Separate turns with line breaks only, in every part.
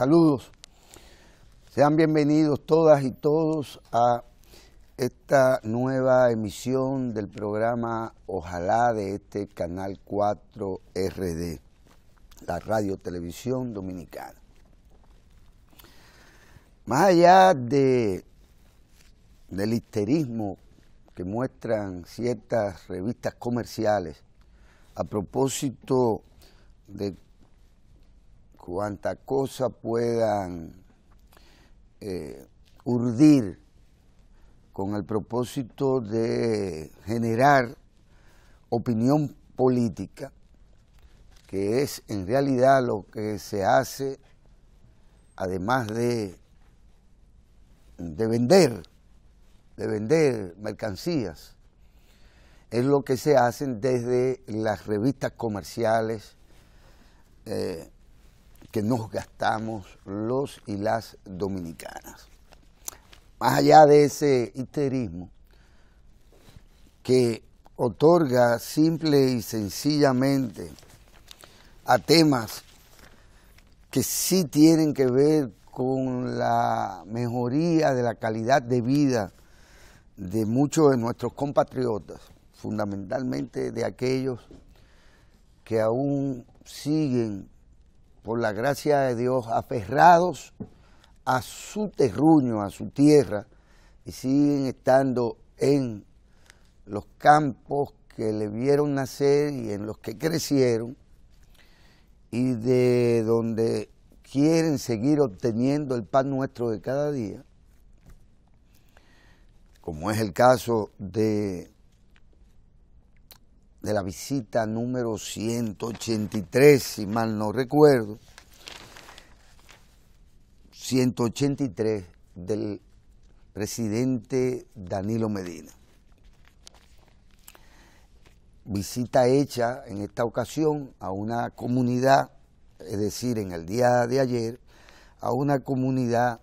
Saludos. Sean bienvenidos todas y todos a esta nueva emisión del programa Ojalá de este canal 4 RD, la Radio Televisión Dominicana. Más allá de, del histerismo que muestran ciertas revistas comerciales a propósito de cuanta cosa puedan eh, urdir con el propósito de generar opinión política, que es en realidad lo que se hace, además de, de vender, de vender mercancías, es lo que se hacen desde las revistas comerciales, eh, que nos gastamos los y las dominicanas. Más allá de ese histerismo que otorga simple y sencillamente a temas que sí tienen que ver con la mejoría de la calidad de vida de muchos de nuestros compatriotas, fundamentalmente de aquellos que aún siguen por la gracia de Dios, aferrados a su terruño, a su tierra, y siguen estando en los campos que le vieron nacer y en los que crecieron, y de donde quieren seguir obteniendo el pan nuestro de cada día, como es el caso de de la visita número 183, si mal no recuerdo, 183 del presidente Danilo Medina. Visita hecha en esta ocasión a una comunidad, es decir, en el día de ayer, a una comunidad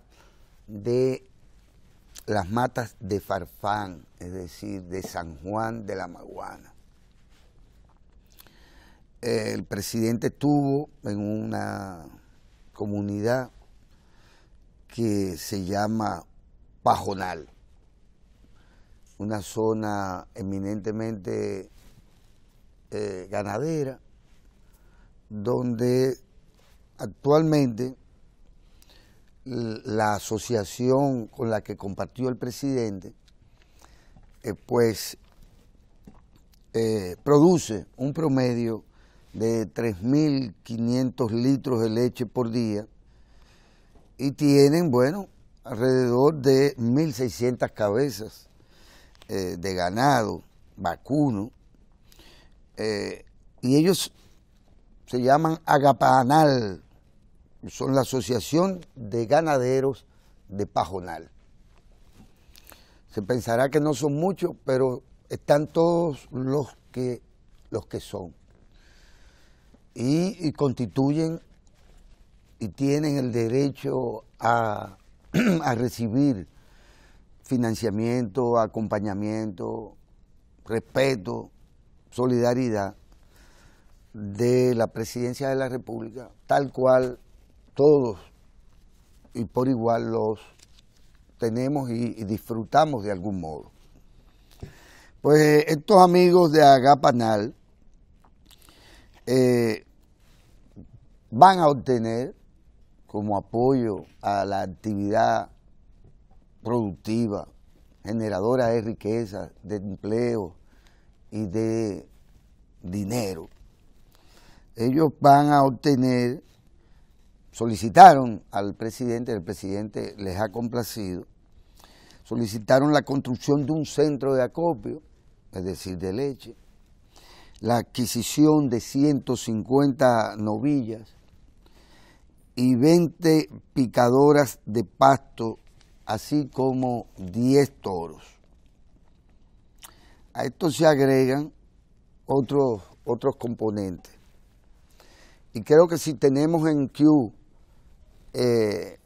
de las matas de Farfán, es decir, de San Juan de la Maguana el presidente tuvo en una comunidad que se llama Pajonal, una zona eminentemente eh, ganadera, donde actualmente la asociación con la que compartió el presidente, eh, pues eh, produce un promedio de 3.500 litros de leche por día y tienen, bueno, alrededor de 1.600 cabezas eh, de ganado, vacuno, eh, y ellos se llaman Agapanal, son la Asociación de Ganaderos de Pajonal. Se pensará que no son muchos, pero están todos los que, los que son y, constituyen y tienen el derecho a, recibir financiamiento, acompañamiento, respeto, solidaridad de la presidencia de la República, tal cual todos y por igual los tenemos y, disfrutamos de algún modo. Pues estos amigos de Agapanal eh, van a obtener como apoyo a la actividad productiva, generadora de riqueza, de empleo y de dinero. Ellos van a obtener, solicitaron al presidente, el presidente les ha complacido, solicitaron la construcción de un centro de acopio, es decir, de leche, la adquisición de 150 novillas, y 20 picadoras de pasto, así como 10 toros. A esto se agregan otros, otros componentes. Y creo que si tenemos en Q eh,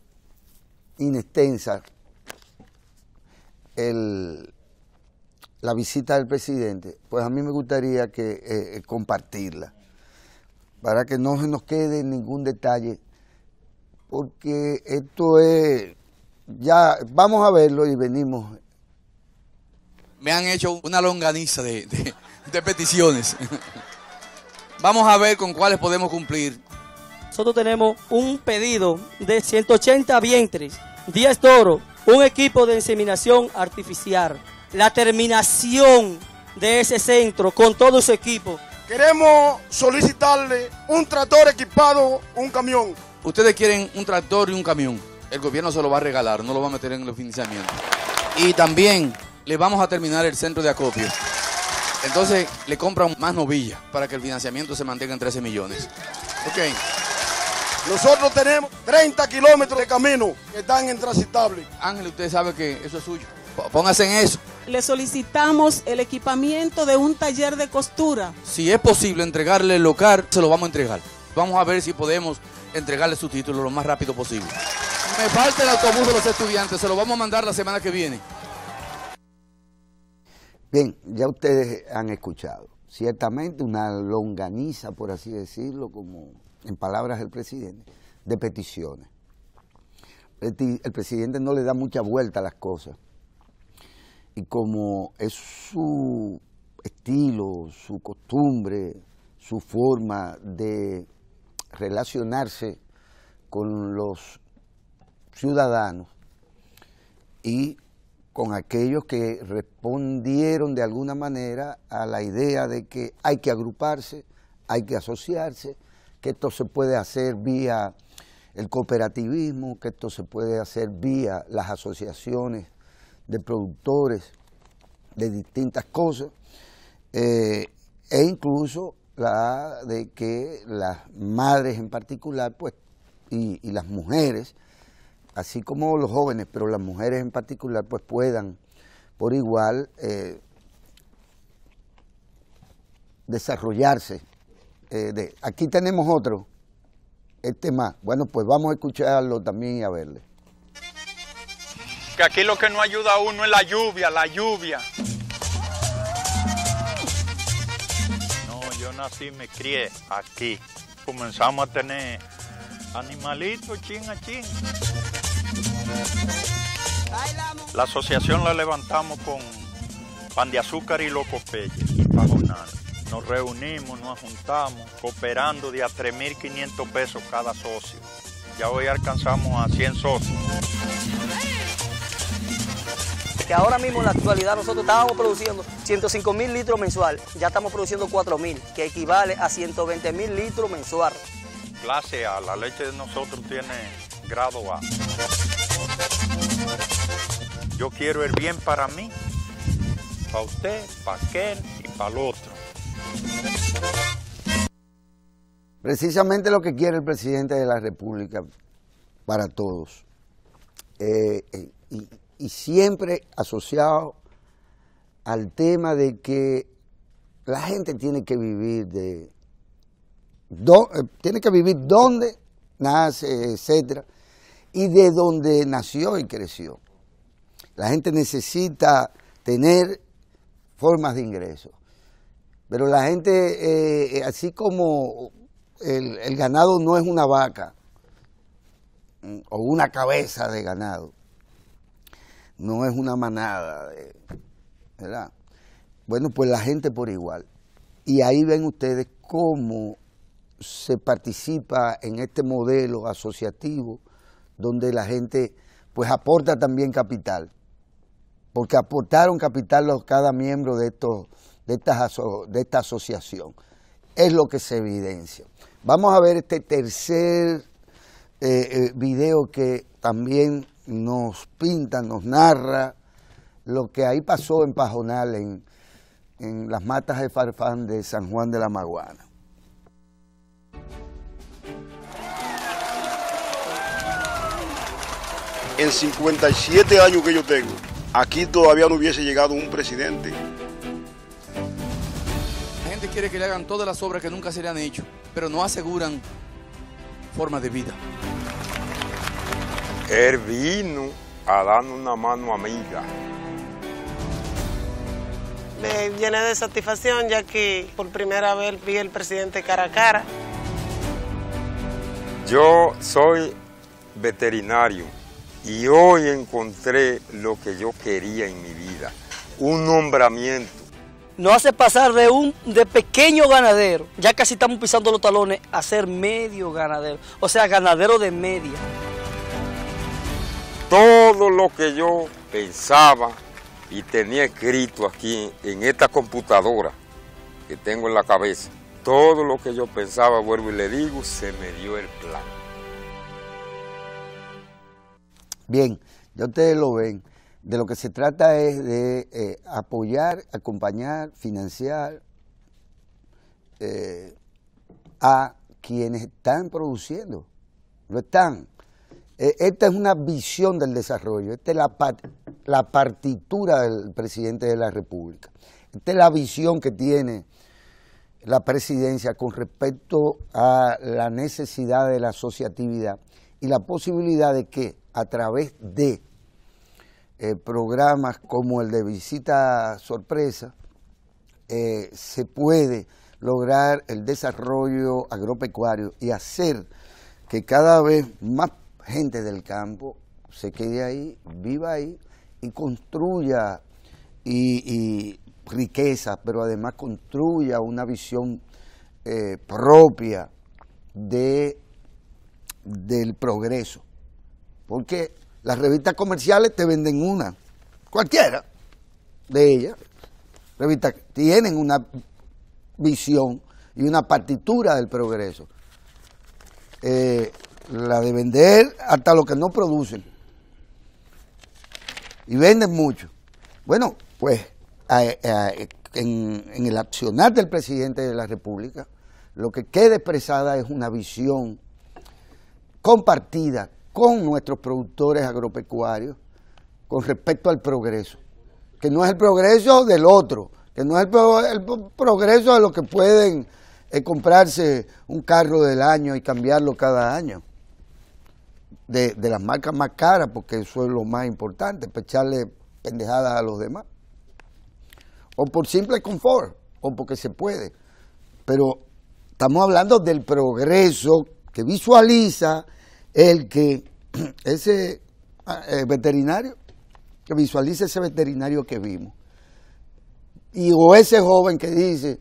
inextensa la visita del presidente, pues a mí me gustaría que eh, eh, compartirla, para que no se nos quede ningún detalle porque esto es, ya vamos a verlo y venimos.
Me han hecho una longaniza de, peticiones. Vamos a ver con cuáles podemos cumplir. Nosotros tenemos un pedido de 180 vientres, 10 toros, un equipo de inseminación artificial, la terminación de ese centro con todo su equipo. Queremos solicitarle un tractor equipado, un camión. Ustedes quieren un tractor y un camión. El gobierno se lo va a regalar, no lo va a meter en el financiamiento. Y también le vamos a terminar el centro de acopio. Entonces le compran más novillas para que el financiamiento se mantenga en 13 millones. Ok. Nosotros tenemos 30 kilómetros de camino que están intransitables. Ángel, usted sabe que eso es suyo. Póngase en eso. Le solicitamos el equipamiento de un taller de costura. Si es posible entregarle el local, se lo vamos a entregar. Vamos a ver si podemos entregarle su título lo más rápido posible. Me falta el autobús de los estudiantes, se lo vamos a mandar la semana que viene.
Bien, ya ustedes han escuchado. Ciertamente una longaniza, por así decirlo, como en palabras del presidente, de peticiones. El presidente no le da mucha vuelta a las cosas. Y como es su estilo, su costumbre, su forma de relacionarse con los ciudadanos y con aquellos que respondieron de alguna manera a la idea de que hay que agruparse, hay que asociarse, que esto se puede hacer vía el cooperativismo, que esto se puede hacer vía las asociaciones de productores de distintas cosas, eh, e incluso de que las madres en particular, pues, y, las mujeres, así como los jóvenes, pero las mujeres en particular, pues puedan por igual eh, desarrollarse. Eh, aquí tenemos otro, este más. Bueno, pues vamos a escucharlo también y a verle.
Que aquí lo que no ayuda a uno es la lluvia, la lluvia. así me crié aquí. Comenzamos a tener animalitos chin a La asociación la levantamos con pan de azúcar y locos peces Nos reunimos, nos juntamos, cooperando
de a 3.500 pesos cada socio. Ya hoy alcanzamos a 100 socios. ahora mismo en la actualidad nosotros estábamos produciendo 105 mil litros mensual, ya estamos produciendo 4 mil, que equivale a 120 mil litros mensuales
Clase A, la leche de nosotros tiene grado A. Yo quiero el bien para mí, para usted, para aquel y para el otro.
Precisamente lo que quiere el presidente de la República para todos. Eh, eh, y y siempre asociado al tema de que la gente tiene que vivir de eh, tiene que vivir donde nace, etcétera, y de donde nació y creció. La gente necesita tener formas de ingreso. Pero la gente, eh, eh, así como el ganado no es una vaca mm, o una cabeza de ganado, no es una manada, ¿verdad? Bueno, pues la gente por igual. Y ahí ven ustedes cómo se participa en este modelo asociativo donde la gente pues aporta también capital, porque aportaron capital los, cada miembro de, estos, de, de esta asociación. Es lo que se evidencia. Vamos a ver este tercer eh, eh, video que también nos pinta, nos narra lo que ahí pasó en Pajonal, en, en las matas de Farfán de San Juan de la Maguana.
En 57 años que yo tengo, aquí todavía no hubiese llegado un presidente. La gente quiere que le hagan todas las obras que nunca se le han hecho, pero no aseguran forma de vida. Él vino a darnos una mano amiga.
Me viene de satisfacción ya que por primera vez vi al presidente cara a cara.
Yo soy veterinario
y hoy encontré lo que yo quería en mi vida, un nombramiento.
No hace pasar de un de pequeño ganadero, ya casi estamos pisando los talones, a ser medio ganadero, o sea, ganadero de media
todo lo que yo pensaba y tenía escrito aquí en esta computadora que tengo en la cabeza, todo lo que yo pensaba, vuelvo y le digo, se me dio el plan. Bien, ya ustedes lo ven. De lo que se trata es de eh, apoyar, acompañar, financiar eh, a quienes están produciendo. Lo están. Eh, esta es una visión del desarrollo, esta es la, partitura del presidente de la República, esta es la visión que tiene la presidencia con respecto a la necesidad de la asociatividad y la posibilidad de que a través de eh, programas como el de visita sorpresa eh, se puede lograr el desarrollo agropecuario y hacer que cada vez más gente del campo se quede ahí, viva ahí y construya y, riqueza, pero además construya una visión eh, propia de, del progreso. Porque las revistas comerciales te venden una, cualquiera de ellas. Revistas tienen una visión y una partitura del progreso. Eh, la de vender hasta lo que no producen. Y venden mucho. Bueno, pues en, el accionar del presidente de la República, lo que queda expresada es una visión compartida con nuestros productores agropecuarios con respecto al progreso, que no es el progreso del otro, que no es el, progreso de los que pueden eh, comprarse un carro del año y cambiarlo cada año de, las marcas más caras, porque eso es lo más importante, pues echarle pendejadas a los demás. O por simple confort, o porque se puede. Pero estamos hablando del progreso que visualiza el que ese ah, eh, veterinario, que visualiza ese veterinario que vimos. Y o ese joven que dice,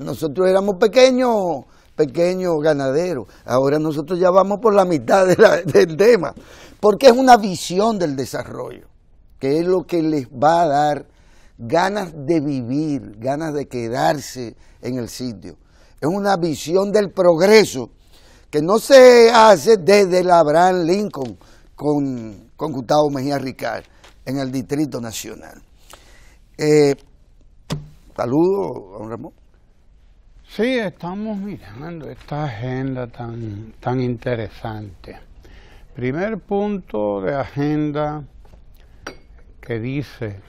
nosotros éramos pequeños pequeño ganadero. Ahora nosotros ya vamos por la mitad del tema, porque es una visión del desarrollo, que es lo que les va a dar ganas de vivir, ganas de quedarse en el sitio. Es una visión del progreso que no se hace desde el Abraham Lincoln con, Gustavo Mejía Ricard en el Distrito Nacional. Eh, Saludos don Ramón. Sí, estamos mirando
esta agenda tan, tan interesante. Primer punto de agenda que dice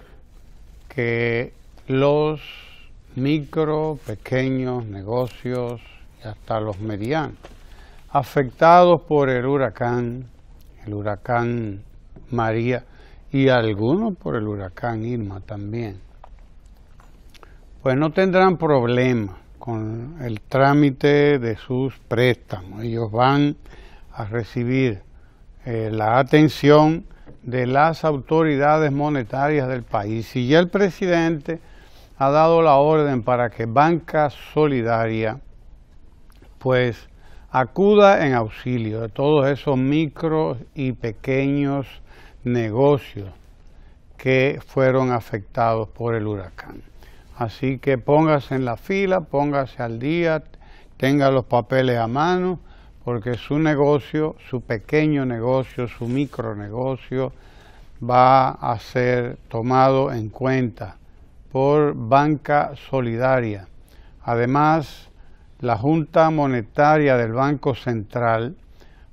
que los micro, pequeños negocios y hasta los medianos afectados por el huracán, el huracán María y algunos por el huracán Irma también, pues no tendrán problemas con el trámite de sus préstamos. Ellos van a recibir eh, la atención de las autoridades monetarias del país. Y ya el presidente ha dado la orden para que Banca Solidaria pues acuda en auxilio de todos esos micros y pequeños negocios que fueron afectados por el huracán. Así que póngase en la fila, póngase al día, tenga los papeles a mano, porque su negocio, su pequeño negocio, su micronegocio, va a ser tomado en cuenta por Banca Solidaria. Además, la Junta Monetaria del Banco Central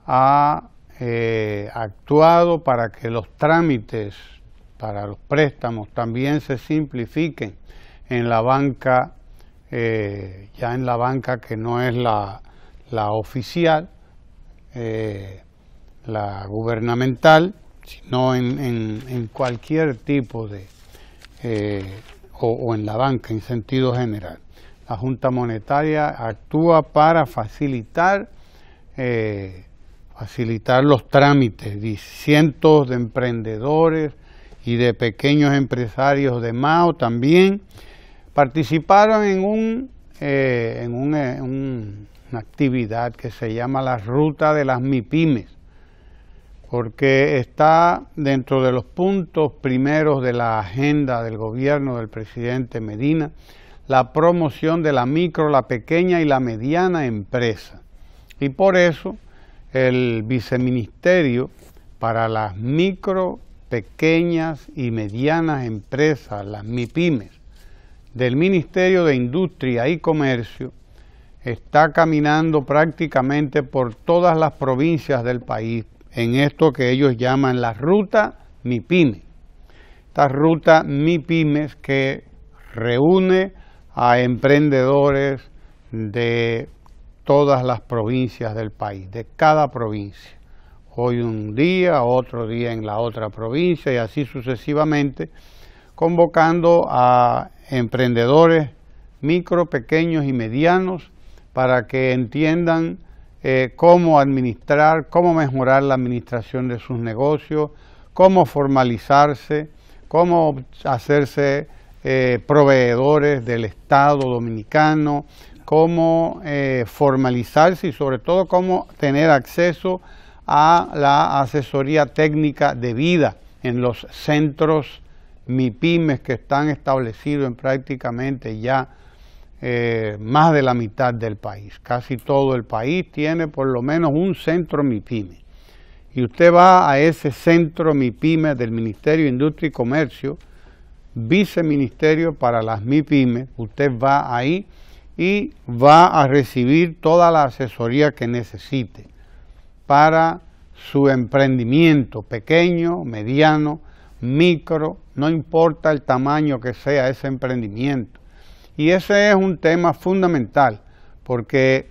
ha eh, actuado para que los trámites para los préstamos también se simplifiquen en la banca, eh, ya en la banca que no es la, oficial, eh, la gubernamental, sino en, cualquier tipo de, eh, o, en la banca en sentido general. La Junta Monetaria actúa para facilitar facilitar los trámites de cientos de emprendedores y de pequeños empresarios de Mao también participaron en, eh, eh, un, una actividad que se llama la Ruta de las MIPIMES, porque está dentro de los puntos primeros de la agenda del gobierno del presidente Medina, la promoción de la micro, la pequeña y la mediana empresa. Y por eso el viceministerio para las micro, pequeñas y medianas empresas, las MIPIMES, del Ministerio de Industria y Comercio está caminando prácticamente por todas las provincias del país en esto que ellos llaman la ruta MIPYME. Esta ruta MIPYMES que reúne a emprendedores de todas las provincias del país, de cada provincia. Hoy un día, otro día en la otra provincia y así sucesivamente convocando a emprendedores micro, pequeños y medianos para que entiendan eh, cómo administrar, cómo mejorar la administración de sus negocios, cómo formalizarse, cómo hacerse eh, proveedores del Estado dominicano, cómo eh, formalizarse y sobre todo cómo tener acceso a la asesoría técnica de vida en los centros MIPIMES que están establecidos en prácticamente ya eh, más de la mitad del país. Casi todo el país tiene por lo menos un centro MiPyme. Y usted va a ese centro MIPIME del Ministerio de Industria y Comercio, viceministerio para las MiPymes. usted va ahí y va a recibir toda la asesoría que necesite para su emprendimiento pequeño, mediano, micro, no importa el tamaño que sea ese emprendimiento. Y ese es un tema fundamental, porque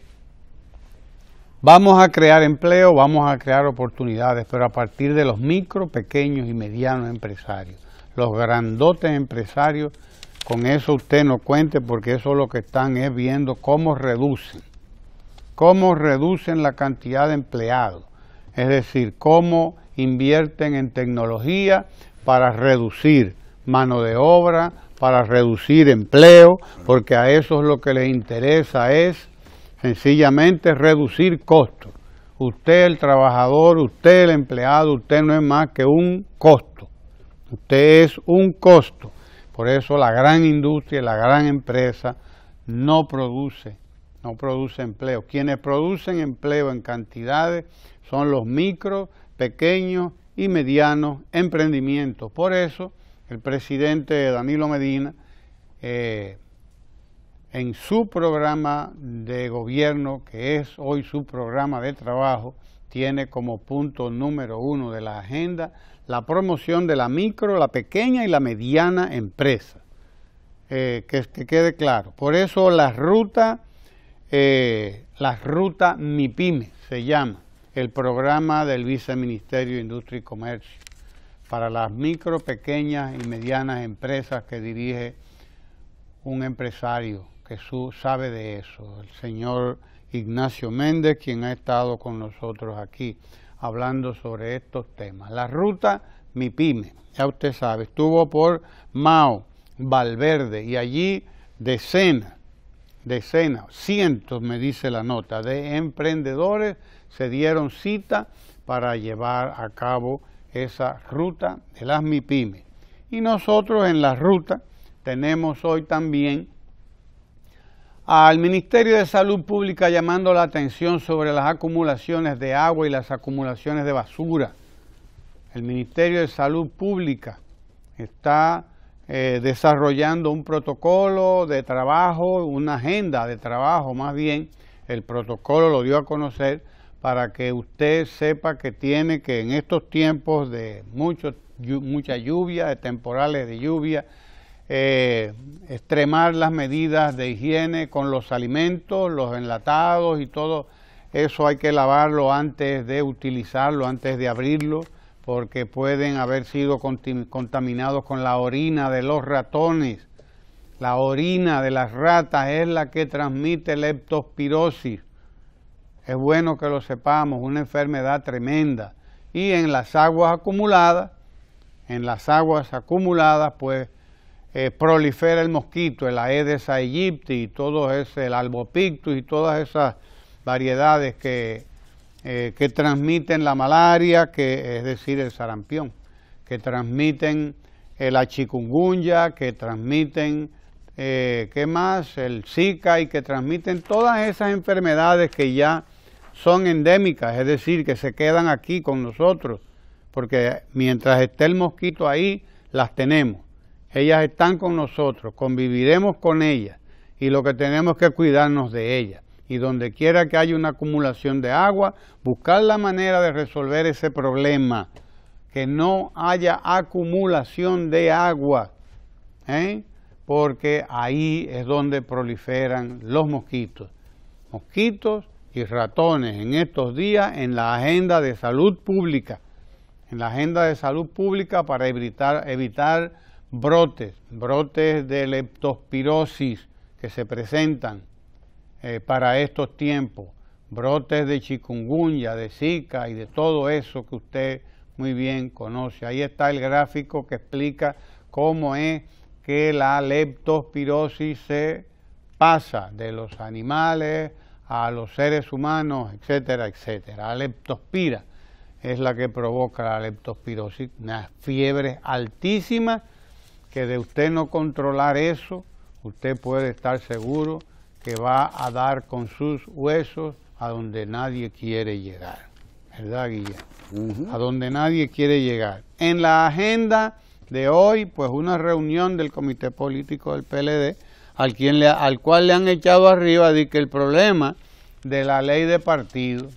vamos a crear empleo, vamos a crear oportunidades, pero a partir de los micro, pequeños y medianos empresarios, los grandotes empresarios, con eso usted no cuente, porque eso lo que están es viendo cómo reducen, cómo reducen la cantidad de empleados, es decir, cómo invierten en tecnología, para reducir mano de obra, para reducir empleo, porque a es lo que les interesa es sencillamente reducir costos. Usted el trabajador, usted el empleado, usted no es más que un costo. Usted es un costo. Por eso la gran industria, la gran empresa no produce, no produce empleo. Quienes producen empleo en cantidades son los micro, pequeños y mediano emprendimiento. Por eso, el presidente Danilo Medina, eh, en su programa de gobierno, que es hoy su programa de trabajo, tiene como punto número uno de la agenda la promoción de la micro, la pequeña y la mediana empresa. Eh, que, que, quede claro. Por eso la ruta, eh, la ruta MIPYME se llama el programa del Viceministerio de Industria y Comercio para las micro, pequeñas y medianas empresas que dirige un empresario que sabe de eso, el señor Ignacio Méndez, quien ha estado con nosotros aquí hablando sobre estos temas. La ruta Mi Pyme, ya usted sabe, estuvo por Mao, Valverde y allí decenas, decenas, cientos, me dice la nota, de emprendedores se dieron cita para llevar a cabo esa ruta de las MIPIME. Y nosotros en la ruta tenemos hoy también al Ministerio de Salud Pública llamando la atención sobre las acumulaciones de agua y las acumulaciones de basura. El Ministerio de Salud Pública está eh, desarrollando un protocolo de trabajo, una agenda de trabajo más bien, el protocolo lo dio a conocer para que usted sepa que tiene que en estos tiempos de mucha lluvia, de temporales de lluvia, eh, extremar las medidas de higiene con los alimentos, los enlatados y todo eso hay que lavarlo antes de utilizarlo, antes de abrirlo, porque pueden haber sido contaminados con la orina de los ratones. La orina de las ratas es la que transmite leptospirosis es bueno que lo sepamos, una enfermedad tremenda. Y en las aguas acumuladas, en las aguas acumuladas, pues eh, prolifera el mosquito, el Aedes aegypti y todo ese, el albopictus y todas esas variedades que, eh, que transmiten la malaria, que es decir, el sarampión, que transmiten el eh, la chikungunya, que transmiten, ¿qué más? El Zika y que transmiten todas esas enfermedades que ya son endémicas, es decir, que se quedan aquí con nosotros, porque mientras esté el mosquito ahí, las tenemos. Ellas están con nosotros, conviviremos con ellas y lo que tenemos que cuidarnos de ellas. Y donde quiera que haya una acumulación de agua, buscar la manera de resolver ese problema, que no haya acumulación de agua, ¿eh? porque ahí es donde proliferan los mosquitos. Mosquitos y ratones en estos días en la agenda de salud pública, en la agenda de salud pública para evitar, evitar brotes, brotes de leptospirosis que se presentan eh, para estos tiempos, brotes de chikungunya, de zika y de todo eso que usted muy bien conoce. Ahí está el gráfico que explica cómo es que la leptospirosis se pasa de los animales a los seres humanos, etcétera, etcétera. La leptospira es la que provoca la leptospirosis, ...una fiebre altísima... que de usted no controlar eso, usted puede estar seguro que va a dar con sus huesos a donde nadie quiere llegar. ¿Verdad, Guillermo? A donde nadie quiere llegar. En la agenda de hoy, pues una reunión del Comité Político del PLD al, quien le, al cual le han echado arriba de que el problema de la ley de partido,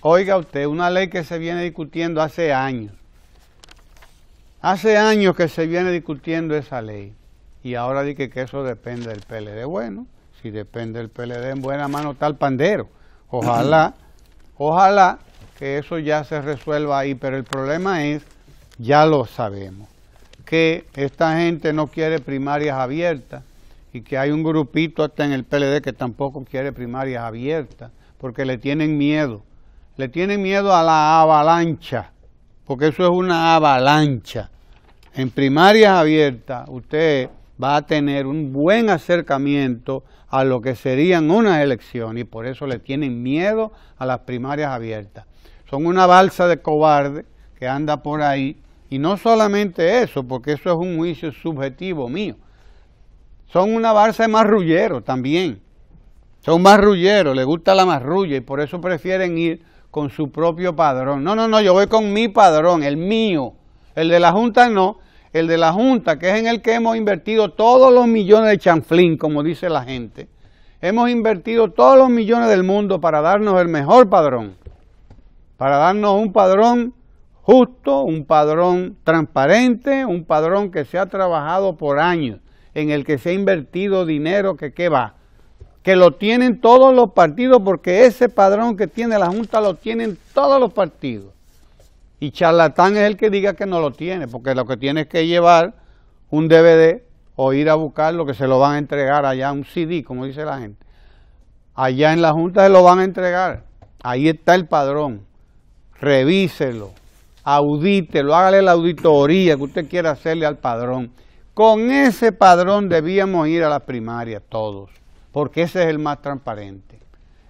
oiga usted, una ley que se viene discutiendo hace años, hace años que se viene discutiendo esa ley, y ahora dice que, eso depende del PLD. Bueno, si depende del PLD, en buena mano está el pandero. Ojalá, ojalá que eso ya se resuelva ahí, pero el problema es, ya lo sabemos, que esta gente no quiere primarias abiertas, y que hay un grupito hasta en el PLD que tampoco quiere primarias abiertas, porque le tienen miedo. Le tienen miedo a la avalancha, porque eso es una avalancha. En primarias abiertas usted va a tener un buen acercamiento a lo que serían unas elecciones y por eso le tienen miedo a las primarias abiertas. Son una balsa de cobarde que anda por ahí y no solamente eso, porque eso es un juicio subjetivo mío son una barza de marrulleros también. Son marrulleros, les gusta la marrulla y por eso prefieren ir con su propio padrón. No, no, no, yo voy con mi padrón, el mío. El de la Junta no, el de la Junta, que es en el que hemos invertido todos los millones de chanflín, como dice la gente. Hemos invertido todos los millones del mundo para darnos el mejor padrón, para darnos un padrón justo, un padrón transparente, un padrón que se ha trabajado por años en el que se ha invertido dinero que qué va, que lo tienen todos los partidos porque ese padrón que tiene la Junta lo tienen todos los partidos. Y charlatán es el que diga que no lo tiene, porque lo que tiene es que llevar un DVD o ir a buscar lo que se lo van a entregar allá, un CD, como dice la gente. Allá en la Junta se lo van a entregar. Ahí está el padrón. Revíselo, audítelo, hágale la auditoría que usted quiera hacerle al padrón. Con ese padrón debíamos ir a la primaria todos, porque ese es el más transparente.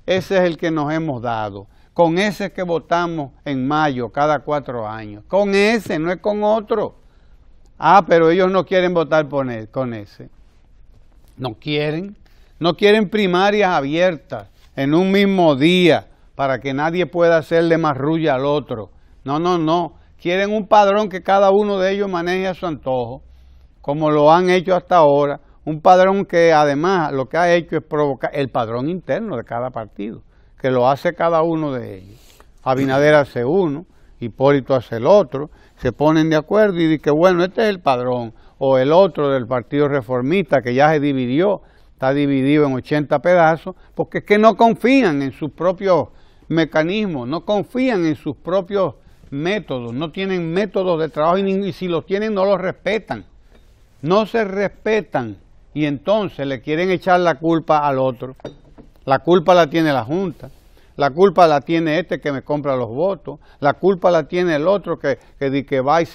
Ese es el que nos hemos dado. Con ese que votamos en mayo cada cuatro años. Con ese, no es con otro. Ah, pero ellos no quieren votar con ese. No quieren. No quieren primarias abiertas en un mismo día para que nadie pueda hacerle más al otro. No, no, no. Quieren un padrón que cada uno de ellos maneje a su antojo como lo han hecho hasta ahora, un padrón que además lo que ha hecho es provocar el padrón interno de cada partido, que lo hace cada uno de ellos. Abinader hace uno, Hipólito hace el otro, se ponen de acuerdo y dicen que bueno, este es el padrón, o el otro del Partido Reformista que ya se dividió, está dividido en 80 pedazos, porque es que no confían en sus propios mecanismos, no confían en sus propios métodos, no tienen métodos de trabajo y, y si los tienen no los respetan no se respetan y entonces le quieren echar la culpa al otro. La culpa la tiene la Junta, la culpa la tiene este que me compra los votos, la culpa la tiene el otro que, que, que va y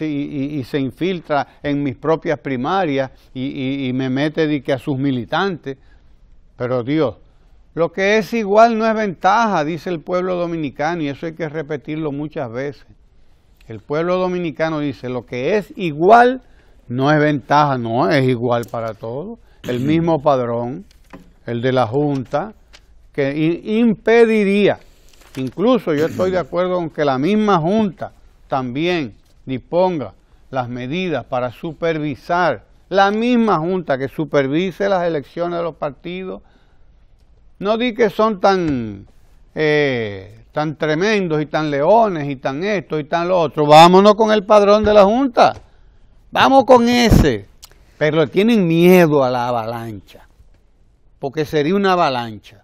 se, infiltra en mis propias primarias y, me mete que a sus militantes. Pero Dios, lo que es igual no es ventaja, dice el pueblo dominicano, y eso hay que repetirlo muchas veces. El pueblo dominicano dice, lo que es igual no es ventaja, no, es igual para todos. El mismo padrón, el de la Junta, que impediría, incluso yo estoy de acuerdo con que la misma Junta también disponga las medidas para supervisar, la misma Junta que supervise las elecciones de los partidos, no di que son tan, eh, tan tremendos y tan leones y tan esto y tan lo otro, vámonos con el padrón de la Junta. Vamos con ese. Pero tienen miedo a la avalancha, porque sería una avalancha.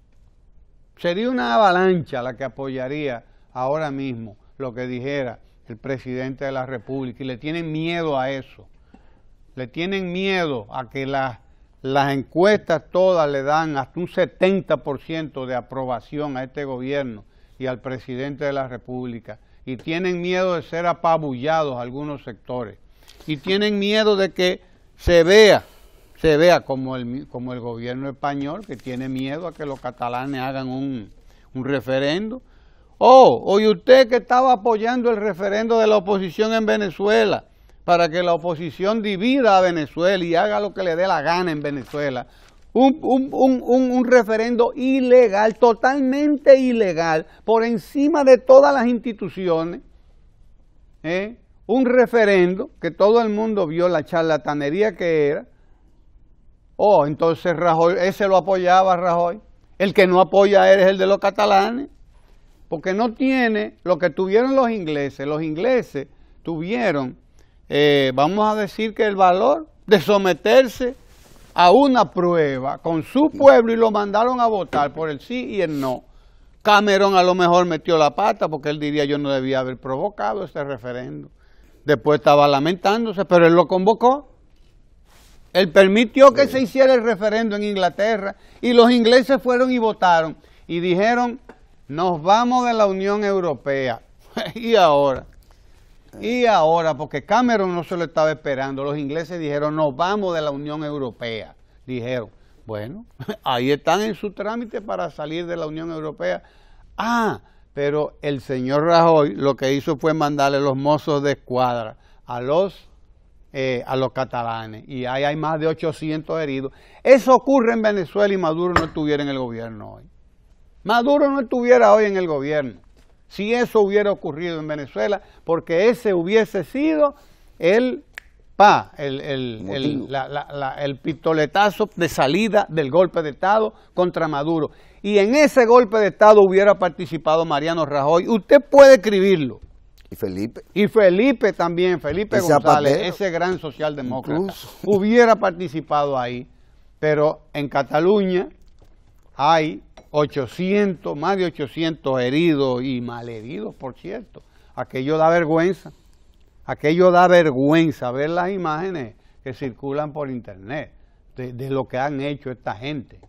Sería una avalancha la que apoyaría ahora mismo lo que dijera el presidente de la República y le tienen miedo a eso. Le tienen miedo a que las, las encuestas todas le dan hasta un 70% de aprobación a este gobierno y al presidente de la República y tienen miedo de ser apabullados algunos sectores y tienen miedo de que se vea, se vea como el, como el gobierno español, que tiene miedo a que los catalanes hagan un, referendo. o oh, oye usted que estaba apoyando el referendo de la oposición en Venezuela, para que la oposición divida a Venezuela y haga lo que le dé la gana en Venezuela. Un, un, referendo ilegal, totalmente ilegal, por encima de todas las instituciones, ¿eh? un referendo que todo el mundo vio la charlatanería que era. Oh, entonces Rajoy, ese lo apoyaba Rajoy. El que no apoya a él es el de los catalanes, porque no tiene lo que tuvieron los ingleses. Los ingleses tuvieron, eh, vamos a decir que el valor de someterse a una prueba con su pueblo y lo mandaron a votar por el sí y el no. Cameron a lo mejor metió la pata porque él diría yo no debía haber provocado este referendo. Después estaba lamentándose, pero él lo convocó. Él permitió que se hiciera el referendo en Inglaterra y los ingleses fueron y votaron y dijeron, nos vamos de la Unión Europea. y ahora, y ahora, porque Cameron no se lo estaba esperando, los ingleses dijeron, nos vamos de la Unión Europea. Dijeron, bueno, ahí están en su trámite para salir de la Unión Europea. Ah, pero el señor Rajoy lo que hizo fue mandarle los mozos de escuadra a los, eh, a los catalanes. Y ahí hay más de 800 heridos. Eso ocurre en Venezuela y Maduro no estuviera en el gobierno hoy. Maduro no estuviera hoy en el gobierno. Si eso hubiera ocurrido en Venezuela, porque ese hubiese sido el el, el, pistoletazo de salida del golpe de Estado contra Maduro. Y en ese golpe de Estado hubiera participado Mariano Rajoy. Usted puede escribirlo. Y Felipe. Y Felipe también, Felipe González, ese gran socialdemócrata, hubiera participado ahí. Pero en Cataluña hay 800, más de 800 heridos y malheridos, por cierto. Aquello da vergüenza aquello da vergüenza ver las imágenes que circulan por internet de, lo que han hecho esta gente.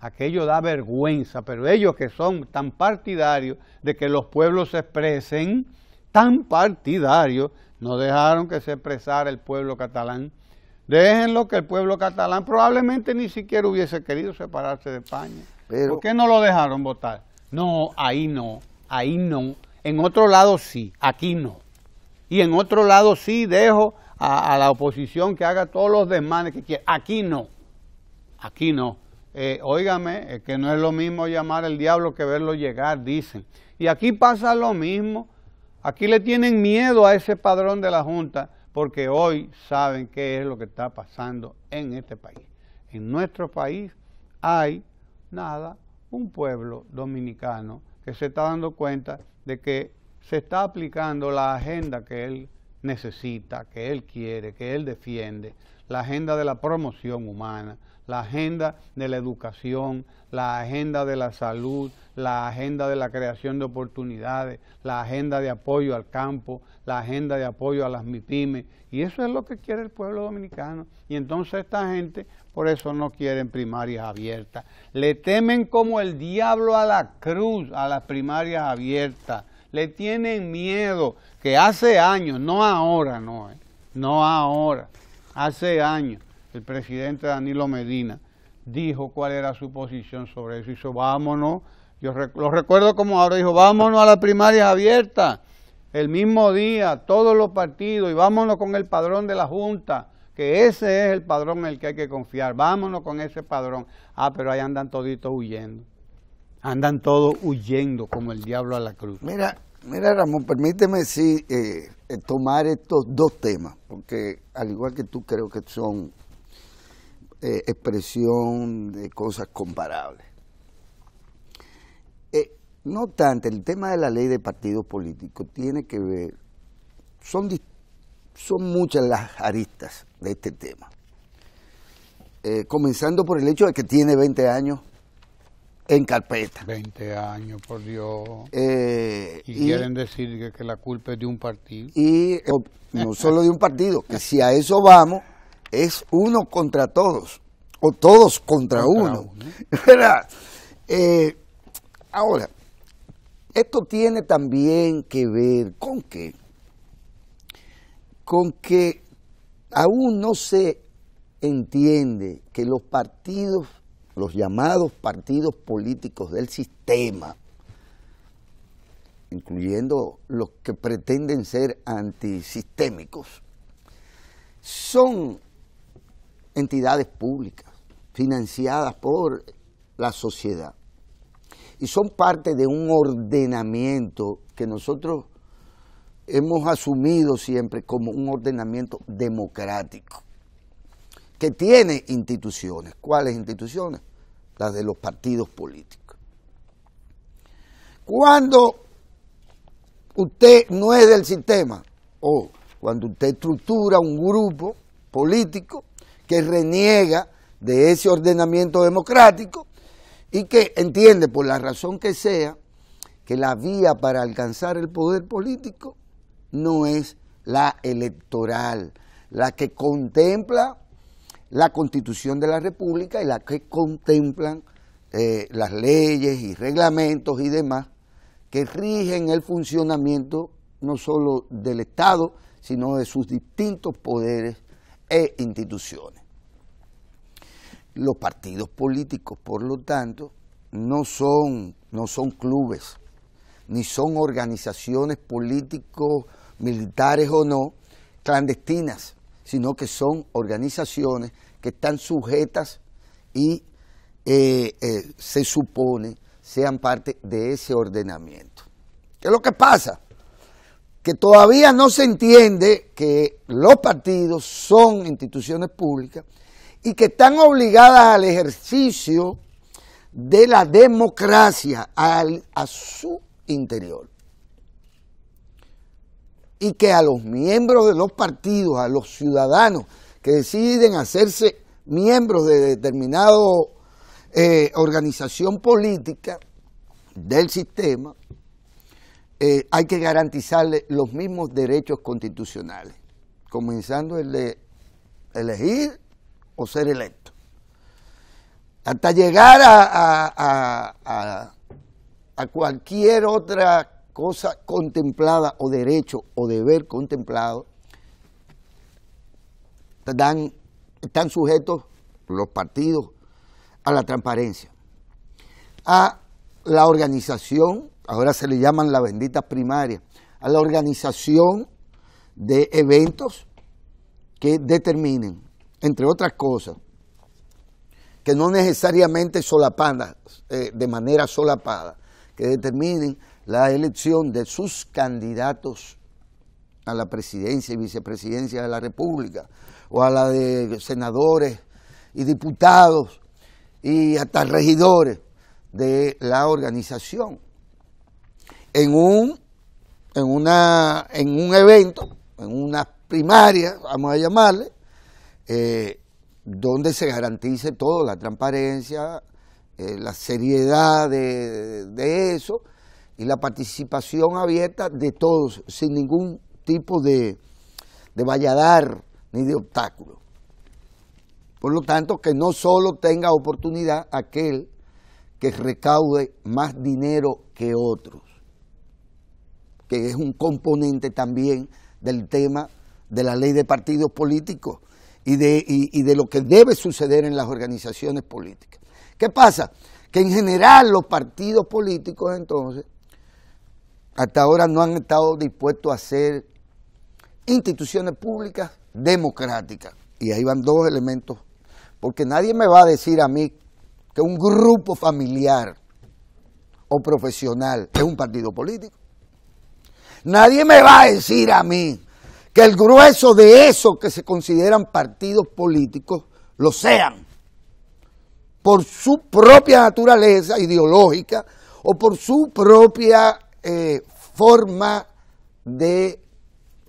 Aquello da vergüenza, pero ellos que son tan partidarios de que los pueblos se expresen, tan partidarios, no dejaron que se expresara el pueblo catalán. Déjenlo que el pueblo catalán probablemente ni siquiera hubiese querido separarse de España. Pero, ¿Por qué no lo dejaron votar? No, ahí no, ahí no. En otro lado sí, aquí no y en otro lado sí dejo a, la oposición que haga todos los desmanes que quiera. Aquí no, aquí no. Eh, óigame, eh, que no es lo mismo llamar al diablo que verlo llegar, dicen. Y aquí pasa lo mismo. Aquí le tienen miedo a ese padrón de la Junta porque hoy saben qué es lo que está pasando en este país. En nuestro país hay nada, un pueblo dominicano que se está dando cuenta de que se está aplicando la agenda que él necesita, que él quiere, que él defiende, la agenda de la promoción humana, la agenda de la educación, la agenda de la salud, la agenda de la creación de oportunidades, la agenda de apoyo al campo, la agenda de apoyo a las MIPIME, Y eso es lo que quiere el pueblo dominicano. Y entonces esta gente por eso no quieren primarias abiertas. Le temen como el diablo a la cruz a las primarias abiertas le tienen miedo, que hace años, no ahora, no, eh, no ahora, hace años, el presidente Danilo Medina dijo cuál era su posición sobre eso, hizo vámonos, yo lo recuerdo como ahora, dijo vámonos a las primarias abiertas, el mismo día, todos los partidos, y vámonos con el padrón de la Junta, que ese es el padrón en el que hay que confiar, vámonos con ese padrón. Ah, pero ahí andan toditos huyendo andan todos huyendo como el diablo a la cruz.
Mira, mira Ramón, permíteme si eh, eh, tomar estos dos temas, porque al igual que tú creo que son eh, expresión de cosas comparables. no obstante, el tema de la ley de partidos políticos tiene que ver, son, son muchas las aristas de este tema. comenzando por el hecho de que tiene 20 años en carpeta.
20 años, por Dios.
Eh, y, quieren
decir que, la culpa es de un partido.
Y no solo de un partido, que si a eso vamos, es uno contra todos, o todos contra, uno. Eh, ahora, esto tiene también que ver con que, con que aún no se entiende que los partidos los llamados partidos políticos del sistema, incluyendo los que pretenden ser antisistémicos, son entidades públicas financiadas por la sociedad y son parte de un ordenamiento que nosotros hemos asumido siempre como un ordenamiento democrático que tiene instituciones. ¿Cuáles instituciones? Las de los partidos políticos. Cuando usted no es del sistema o cuando usted estructura un grupo político que reniega de ese ordenamiento democrático y que entiende por la razón que sea que la vía para alcanzar el poder político no es la electoral, la que contempla la Constitución de la República y la que contemplan eh, las leyes y reglamentos y demás que rigen el funcionamiento no solo del Estado, sino de sus distintos poderes e instituciones. Los partidos políticos, por lo tanto, no son, no son clubes, ni son organizaciones políticos, militares o no, clandestinas, sino que son organizaciones que están sujetas y eh, eh, se supone sean parte de ese ordenamiento. ¿Qué es lo que pasa? Que todavía no se entiende que los partidos son instituciones públicas y que están obligadas al ejercicio de la democracia al, a su interior y que a los miembros de los partidos, a los ciudadanos que deciden hacerse miembros de determinada eh, organización política del sistema, eh, hay que garantizarle los mismos derechos constitucionales, comenzando el de elegir o ser electo, hasta llegar a, a cualquier otra cosa contemplada o derecho o deber contemplado dan, están sujetos los partidos a la transparencia, a la organización, ahora se le llaman las benditas primarias, a la organización de eventos que determinen, entre otras cosas, que no necesariamente solapadas, eh, de manera solapada, que determinen la elección de sus candidatos a la presidencia y vicepresidencia de la República, o a la de senadores y diputados y hasta regidores de la organización, en un, en un evento, en una primaria, vamos a llamarle, eh, donde se garantice todo, la transparencia, eh, la seriedad de eso, y la participación abierta de todos, sin ningún tipo de, de valladar ni de obstáculo. Por lo tanto, que no solo tenga oportunidad aquel que recaude más dinero que otros, que es un componente también del tema de la ley de partidos políticos y de, y de lo que debe suceder en las organizaciones políticas. ¿Qué pasa? Que en general los partidos políticos entonces hasta ahora no han estado dispuestos a ser instituciones públicas democráticas. Y ahí van dos elementos, porque nadie me va a decir a mí que un grupo familiar o profesional es un partido político. Nadie me va a decir a mí que el grueso de esos que se consideran partidos políticos lo sean por su propia naturaleza ideológica o por su propia eh, forma de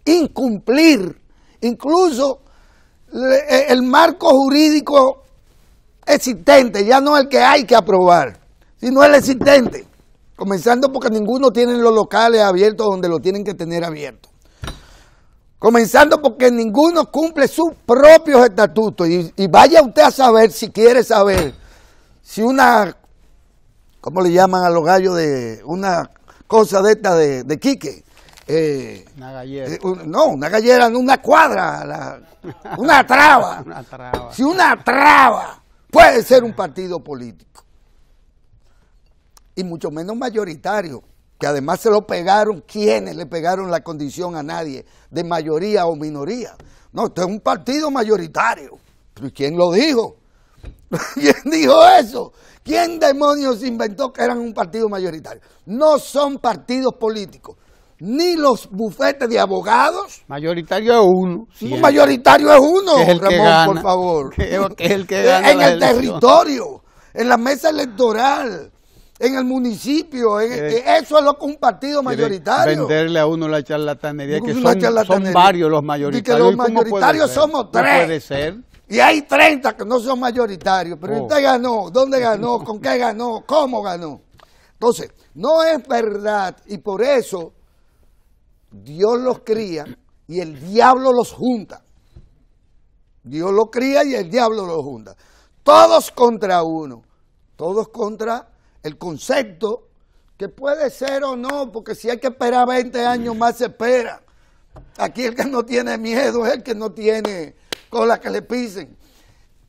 incumplir incluso eh, el marco jurídico existente, ya no el que hay que aprobar, sino el existente, comenzando porque ninguno tiene los locales abiertos donde lo tienen que tener abierto Comenzando porque ninguno cumple sus propios estatutos. Y, vaya usted a saber, si quiere saber, si una, ¿cómo le llaman a los gallos de una cosa de esta de, Quique. Eh, una gallera. Eh, no, una gallera, no una cuadra, una traba. Si una traba puede ser un partido político. Y mucho menos mayoritario, que además se lo pegaron quienes le pegaron la condición a nadie, de mayoría o minoría. No, esto es un partido mayoritario. ¿Pero quién lo dijo? ¿Quién dijo eso? ¿Quién demonios inventó que eran un partido mayoritario? No son partidos políticos. Ni los bufetes de abogados. Mayoritario es uno. un mayoritario es uno, Ramón, por favor. el que en el territorio, en la mesa electoral en el municipio. E, eso es lo que un partido mayoritario.
Venderle a uno la charlatanería, son, varios los mayoritarios. Y que los mayoritarios somos tres. No puede ser.
Y hay 30 que no son mayoritarios, pero oh. usted ganó, ¿dónde ganó? ¿Con qué ganó? ¿Cómo ganó? Entonces, no es verdad y por eso Dios los cría y el diablo los junta. Dios los cría y el diablo los junta. Todos contra uno, todos contra el concepto que puede ser o no, porque si hay que esperar 20 años más se espera. Aquí el que no tiene miedo es el que no tiene con la que le pisen.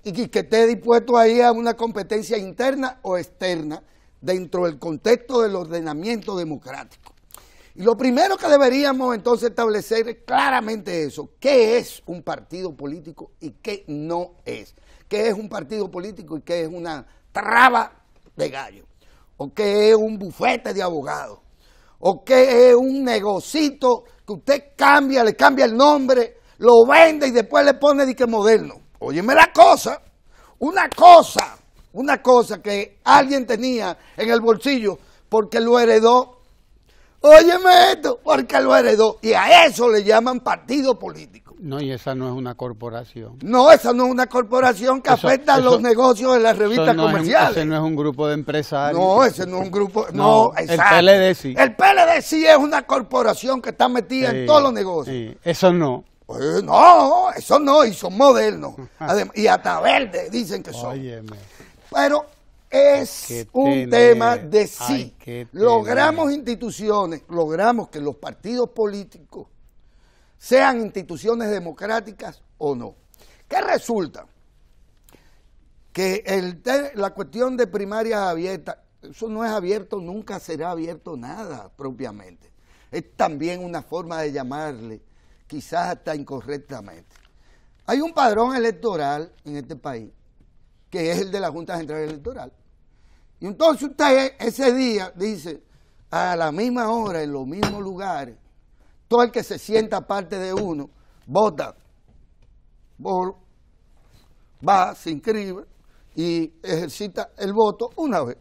Y que esté dispuesto ahí a una competencia interna o externa dentro del contexto del ordenamiento democrático. Y lo primero que deberíamos entonces establecer es claramente eso, qué es un partido político y qué no es, qué es un partido político y qué es una traba de gallo, o qué es un bufete de abogados, o qué es un negocito que usted cambia, le cambia el nombre lo vende y después le pone dique moderno. Óyeme la cosa, una cosa, una cosa que alguien tenía en el bolsillo porque lo heredó. Óyeme esto, porque lo heredó. Y a eso le llaman partido político.
No, y esa no es una corporación.
No, esa no es una corporación que afecta a los negocios de las revistas no comerciales. ese
no es un grupo de empresarios. No, ese no es un grupo. No, El PLD sí. El
PLD sí es una corporación que está metida en todos los negocios.
eso no. Pues
no, eso no, y son modernos. y hasta verde dicen que son. Pero es un tema de sí.
logramos
instituciones, logramos que los partidos políticos sean instituciones democráticas o no. ¿Qué resulta? Que la cuestión de primarias abiertas, eso no es abierto, nunca será abierto nada propiamente. Es también una forma de llamarle quizás hasta incorrectamente. Hay un padrón electoral en este país, que es el de la Junta Central Electoral. Y entonces usted ese día dice, a la misma hora, en los mismos lugares, todo el que se sienta parte de uno, vota, va, se inscribe y ejercita el voto una vez.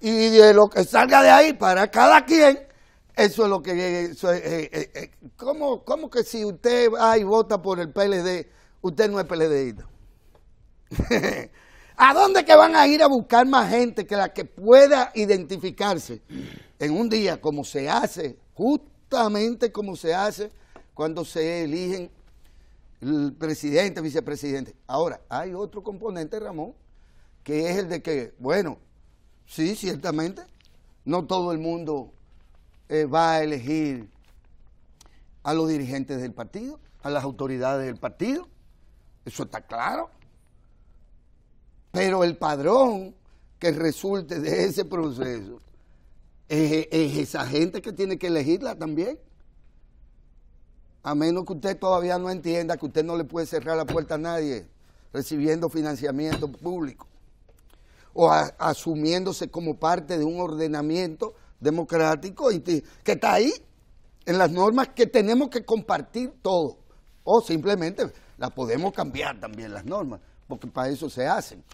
Y de lo que salga de ahí para cada quien, eso es lo que... Eh, eh, eh, ¿cómo, que si usted va y vota por el PLD, usted no es PLDista? ¿A dónde que van a ir a buscar más gente que la que pueda identificarse en un día como se hace, justamente como se hace cuando se eligen el presidente, vicepresidente? Ahora, hay otro componente, Ramón, que es el de que, bueno, sí, ciertamente, no todo el mundo eh, va a elegir a los dirigentes del partido, a las autoridades del partido, eso está claro. Pero el padrón que resulte de ese proceso es, esa gente que tiene que elegirla también. A menos que usted todavía no entienda que usted no le puede cerrar la puerta a nadie recibiendo financiamiento público o asumiéndose como parte de un ordenamiento democrático que está ahí, en las normas que tenemos que compartir todo. O simplemente las podemos cambiar también las normas, porque para eso se hacen,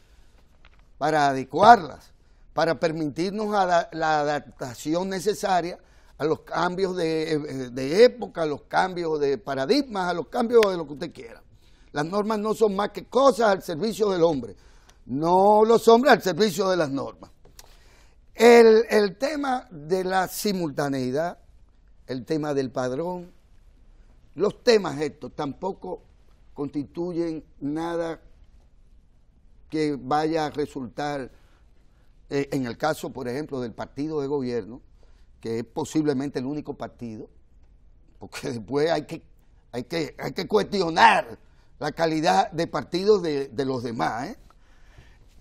para adecuarlas, para permitirnos la adaptación necesaria a los cambios de, eh, eh, de época, a los cambios de paradigmas, a los cambios de lo que usted quiera. Las normas no son más que cosas al servicio del hombre, no los hombres al servicio de las normas. El, el tema de la simultaneidad, el tema del padrón, los temas estos tampoco constituyen nada que vaya a resultar, eh, en el caso, por ejemplo, del partido de gobierno, que es posiblemente el único partido, porque después hay que, hay que, hay que cuestionar la calidad de partidos de, los demás, ¿eh?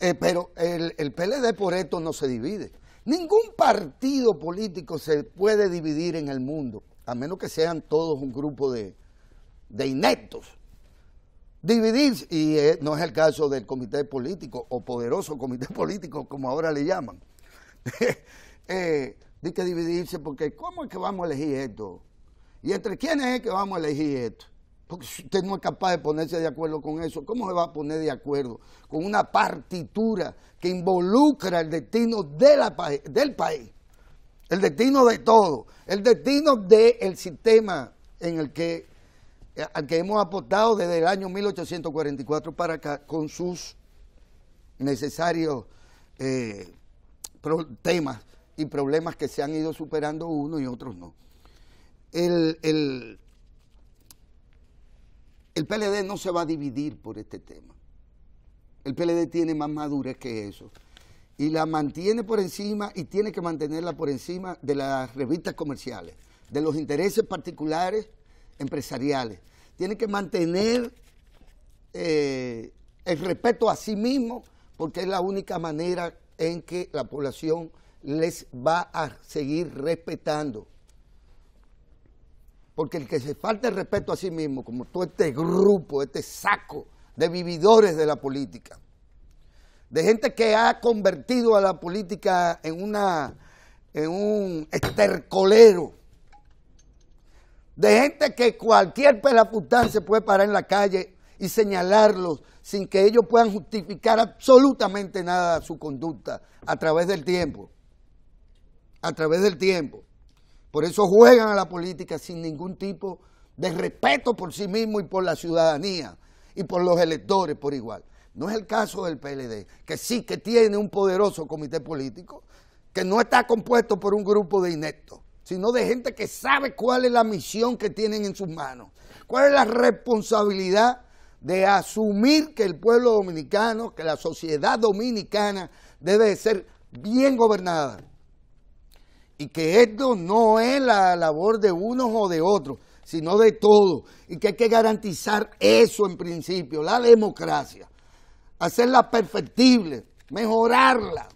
Eh, pero el, el PLD por esto no se divide. Ningún partido político se puede dividir en el mundo, a menos que sean todos un grupo de, de ineptos. Dividirse, y eh, no es el caso del comité político o poderoso comité político, como ahora le llaman. eh, que dividirse porque ¿cómo es que vamos a elegir esto? ¿Y entre quiénes es que vamos a elegir esto? usted no es capaz de ponerse de acuerdo con eso, ¿cómo se va a poner de acuerdo con una partitura que involucra el destino de la, del país, el destino de todo, el destino del sistema en el que, eh, al que hemos apostado desde el año 1844 para con sus necesarios eh, temas y problemas que se han ido superando uno y otros no? el el PLD no se va a dividir por este tema. El PLD tiene más madurez que eso. Y la mantiene por encima y tiene que mantenerla por encima de las revistas comerciales, de los intereses particulares empresariales. Tiene que mantener eh, el respeto a sí mismo porque es la única manera en que la población les va a seguir respetando. Porque el que se falta el respeto a sí mismo, como todo este grupo, este saco de vividores de la política, de gente que ha convertido a la política en, una, en un estercolero, de gente que cualquier pelapután se puede parar en la calle y señalarlos sin que ellos puedan justificar absolutamente nada su conducta a través del tiempo. A través del tiempo. Por eso juegan a la política sin ningún tipo de respeto por sí mismo y por la ciudadanía y por los electores por igual. No es el caso del PLD, que sí que tiene un poderoso comité político, que no está compuesto por un grupo de ineptos, sino de gente que sabe cuál es la misión que tienen en sus manos, cuál es la responsabilidad de asumir que el pueblo dominicano, que la sociedad dominicana debe de ser bien gobernada, y que esto no es la labor de unos o de otros, sino de todos, y que hay que garantizar eso en principio, la democracia, hacerla perfectible, mejorarla,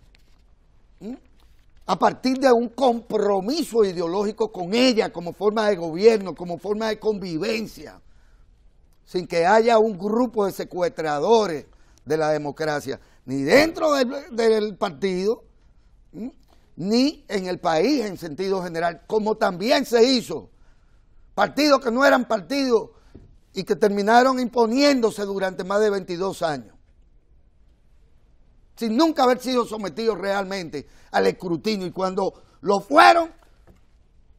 a partir de un compromiso ideológico con ella como forma de gobierno, como forma de convivencia, sin que haya un grupo de secuestradores de la democracia, ni dentro del, partido, ni en el país en sentido general, como también se hizo. Partidos que no eran partidos y que terminaron imponiéndose durante más de 22 años, sin nunca haber sido sometidos realmente al escrutinio. Y cuando lo fueron,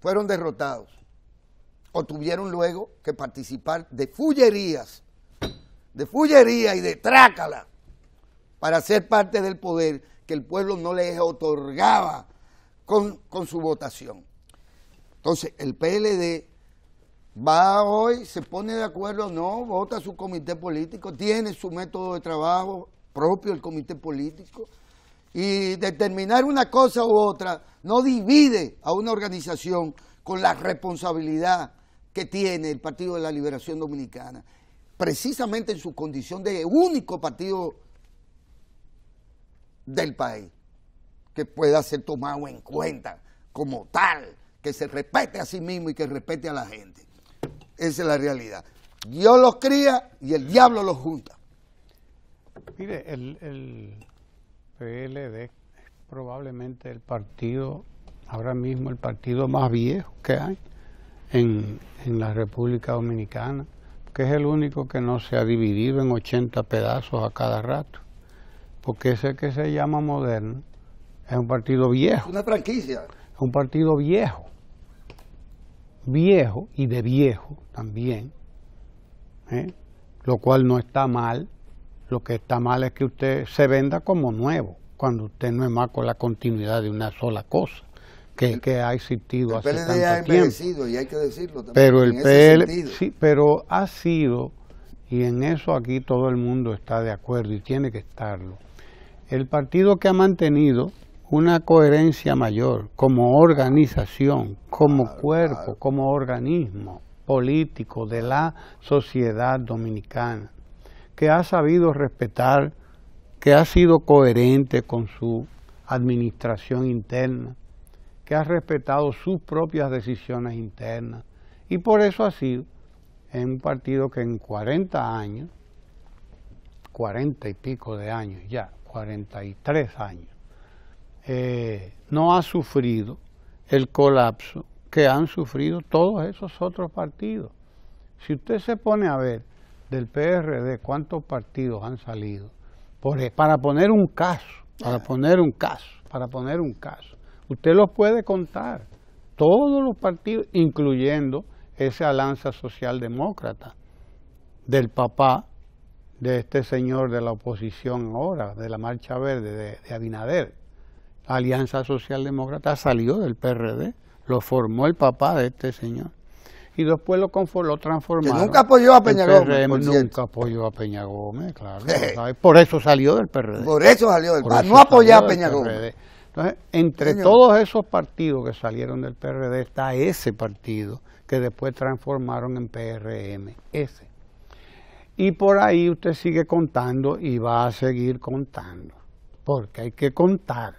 fueron derrotados o tuvieron luego que participar de fullerías, de fullería y de trácala para ser parte del poder que el pueblo no les otorgaba con, su votación. Entonces, el PLD va hoy, se pone de acuerdo, no, vota su comité político, tiene su método de trabajo propio el comité político, y determinar una cosa u otra no divide a una organización con la responsabilidad que tiene el Partido de la Liberación Dominicana, precisamente en su condición de único partido del país, que pueda ser tomado en cuenta como tal, que se respete a sí mismo y que respete a la gente. Esa es la realidad. Dios los cría y el diablo los junta. Mire, el,
el PLD es probablemente el partido, ahora mismo el partido más viejo que hay en, en la República Dominicana, que es el único que no se ha dividido en 80 pedazos a cada rato porque ese que se llama moderno es un partido viejo.
Una franquicia.
Es un partido viejo. Viejo y de viejo también. ¿eh? Lo cual no está mal. Lo que está mal es que usted se venda como nuevo, cuando usted no es más con la continuidad de una sola cosa. Que, el, que ha existido hace PLD tanto ha tiempo.
y hay que decirlo también. Pero el PL,
sí, pero ha sido, y en eso aquí todo el mundo está de acuerdo y tiene que estarlo, el partido que ha mantenido una coherencia mayor como organización, como cuerpo, como organismo político de la sociedad dominicana, que ha sabido respetar, que ha sido coherente con su administración interna, que ha respetado sus propias decisiones internas. Y por eso ha sido en un partido que en 40 años, 40 y pico de años ya, 43 años, eh, no ha sufrido el colapso que han sufrido todos esos otros partidos. Si usted se pone a ver del PRD cuántos partidos han salido, e, para poner un caso, para poner un caso, para poner un caso, usted los puede contar, todos los partidos, incluyendo esa alianza socialdemócrata del papá de este señor de la oposición ahora, de la Marcha Verde, de, Abinader. Alianza Socialdemócrata salió del PRD, lo formó el papá de este señor. Y después lo, lo transformaron. Que nunca apoyó a Peña Gómez. Nunca apoyó a Peña Gómez, claro. Por eso salió del PRD. Por eso salió del PRD. No apoyó a Peña Gómez. Entonces, entre todos esos partidos que salieron del PRD está ese partido que después transformaron en PRM. Ese. Y por ahí usted sigue contando y va a seguir contando, porque hay que contar.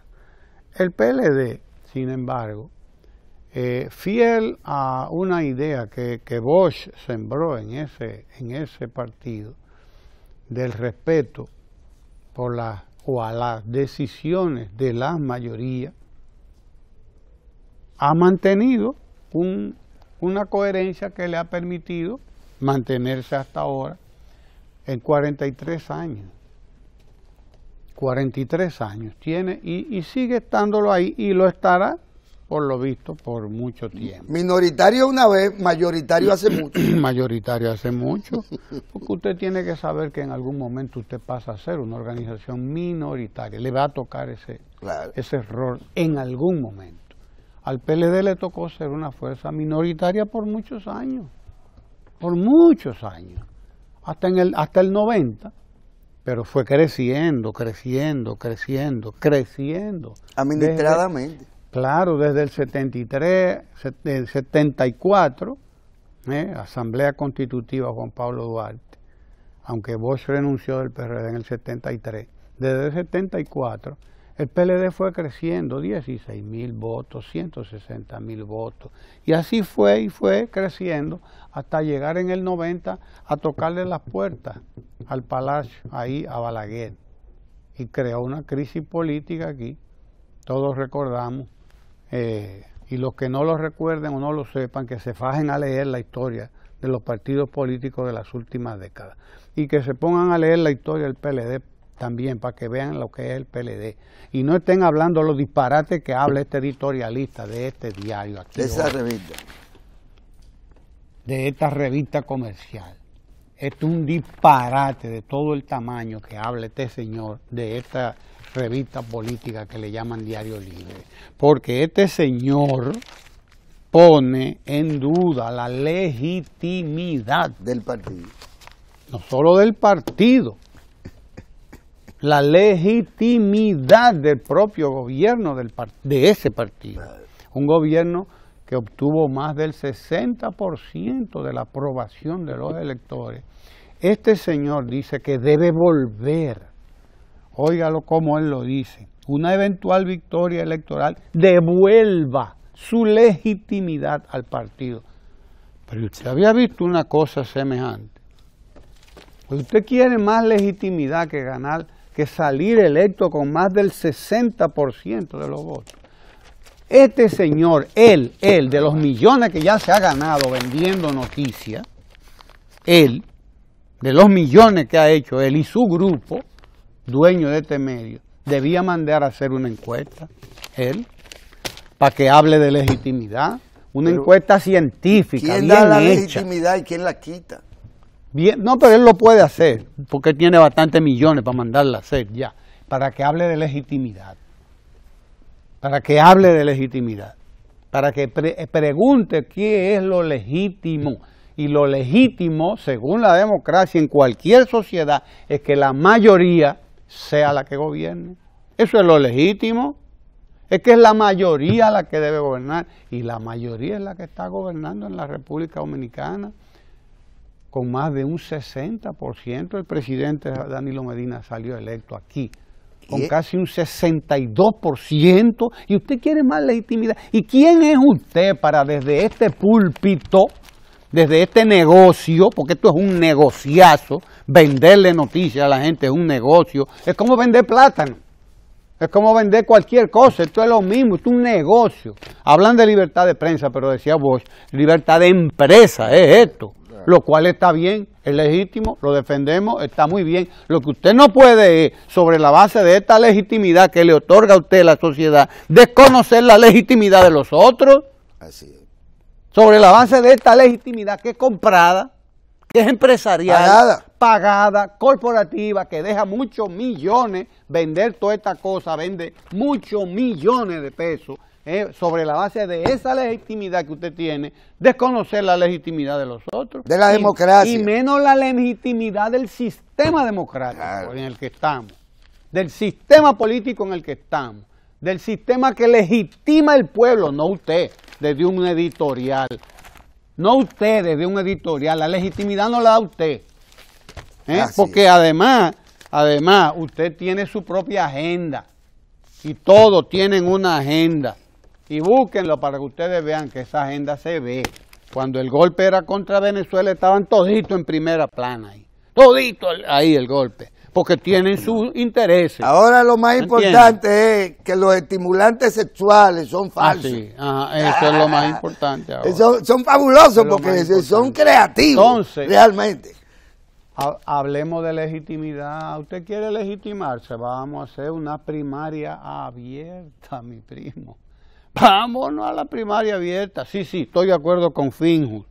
El PLD, sin embargo, eh, fiel a una idea que, que Bosch sembró en ese, en ese partido, del respeto por las o a las decisiones de la mayoría, ha mantenido una coherencia que le ha permitido mantenerse hasta ahora en 43 años. 43 años tiene y, y, sigue estándolo ahí y lo estará, por lo visto, por mucho tiempo.
Minoritario una vez, mayoritario hace mucho. mayoritario
hace mucho, porque usted tiene que saber que en algún momento usted pasa a ser una organización minoritaria, le va a tocar ese, ese error en algún momento. Al PLD le tocó ser una fuerza minoritaria por muchos años, por muchos años hasta, en el, hasta el 90, pero fue creciendo, creciendo, creciendo, creciendo. Administradamente. claro, desde el 73, el 74, ¿eh? Asamblea Constitutiva Juan Pablo Duarte, aunque Bosch renunció del PRD en el 73, desde el 74 el PLD fue creciendo, 16 mil votos, 160 mil votos. Y así fue y fue creciendo hasta llegar en el 90 a tocarle las puertas al palacio, ahí a Balaguer. Y creó una crisis política aquí, todos recordamos. Eh, y los que no lo recuerden o no lo sepan, que se fajen a leer la historia de los partidos políticos de las últimas décadas y que se pongan a leer la historia del PLD también para que vean lo que es el PLD. Y no estén hablando los disparates que habla este editorialista de este diario aquí. De esa revista. De esta revista comercial. es un disparate de todo el tamaño que habla este señor de esta revista política que le llaman Diario Libre. Porque este señor pone en duda la legitimidad del partido. No solo del partido, la legitimidad del propio gobierno del de ese partido. Un gobierno que obtuvo más del 60% de la aprobación de los electores. Este señor dice que debe volver, óigalo como él lo dice, una eventual victoria electoral devuelva su legitimidad al partido. Pero usted había visto una cosa semejante. Pues usted quiere más legitimidad que ganar que salir electo con más del 60% de los votos. Este señor, él, él, de los millones que ya se ha ganado vendiendo noticias, él, de los millones que ha hecho él y su grupo, dueño de este medio, debía mandar a hacer una encuesta, él, para que hable de legitimidad, una encuesta científica. ¿Quién da la legitimidad
y quién la quita?
no, pero él lo puede hacer, porque tiene bastantes millones para mandarla a hacer ya, para que hable de legitimidad, para que hable de legitimidad, para que eh, pregunte qué es lo legítimo. Y lo legítimo, según la democracia en cualquier sociedad, es que la mayoría sea la que gobierne. Eso es lo legítimo. Es que es la mayoría la que debe gobernar y la mayoría es la que está gobernando en la República Dominicana con más de un 60%, el presidente Danilo Medina salió electo aquí, con casi un 62%, y usted quiere más legitimidad. ¿Y quién es usted para desde este púlpito, desde este negocio, porque esto es un negociazo, venderle noticias a la gente es un negocio, es como vender plátano. Es como vender cualquier cosa, esto es lo mismo, esto es un negocio. Hablan de libertad de prensa, pero decía vos libertad de empresa es esto lo cual está bien, es legítimo, lo defendemos, está muy bien. Lo que usted no puede es, sobre la base de esta legitimidad que le otorga a usted la sociedad, desconocer la legitimidad de los otros. Así Sobre la base de esta legitimidad que es comprada, que es empresarial, pagada. pagada, corporativa, que deja muchos millones, vender toda esta cosa, vende muchos millones de pesos eh, sobre la base de esa legitimidad que usted tiene, desconocer la legitimidad de los otros. De la democracia. Y menos la legitimidad del sistema democrático en el que estamos, del sistema político en el que estamos, del sistema que legitima el pueblo, no usted, desde un editorial. No usted desde un editorial, la legitimidad no la da usted. ¿eh? Porque además, además, usted tiene su propia agenda y todos tienen una agenda y búsquenlo para que ustedes vean que esa agenda se ve. Cuando el golpe era contra Venezuela, estaban toditos en primera plana ahí. Todito ahí el golpe, porque tienen sus intereses. Ahora
lo más importante es que los estimulantes sexuales son ah, falsos.
Ah, sí. eso es lo más importante ahora.
Son, fabulosos porque son creativos
realmente. Hablemos de legitimidad. ¿Usted quiere legitimarse? Vamos a hacer una primaria abierta, mi primo. Vámonos a la primaria abierta. Sí, sí, estoy de acuerdo con Finjus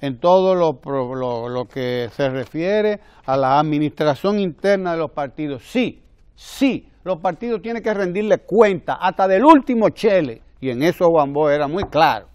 en todo lo, que se refiere a la administración interna de los partidos. Sí, sí, los partidos tienen que rendirle cuenta hasta del último chele, y en eso Bambó era muy claro,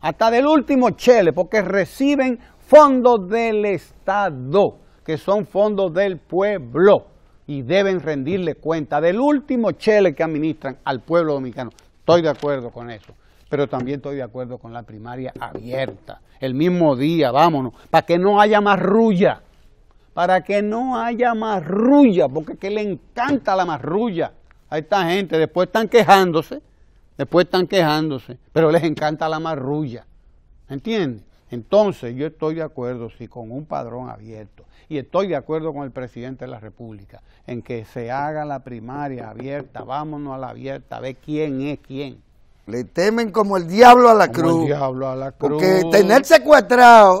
hasta del último chele, porque reciben fondos del Estado, que son fondos del pueblo, y deben rendirle cuenta del último chele que administran al pueblo dominicano. Estoy de acuerdo con eso. Pero también estoy de acuerdo con la primaria abierta. El mismo día, vámonos. Para que no haya más Para que no haya más Porque que le encanta la marrulla a esta gente. Después están quejándose. Después están quejándose. Pero les encanta la marrulla. ¿entiende? Entonces yo estoy de acuerdo, sí, con un padrón abierto. Y estoy de acuerdo con el presidente de la República en que se haga la
primaria
abierta, vámonos a la abierta, ve quién es quién.
Le temen como el diablo a la cruz. Porque tener secuestrado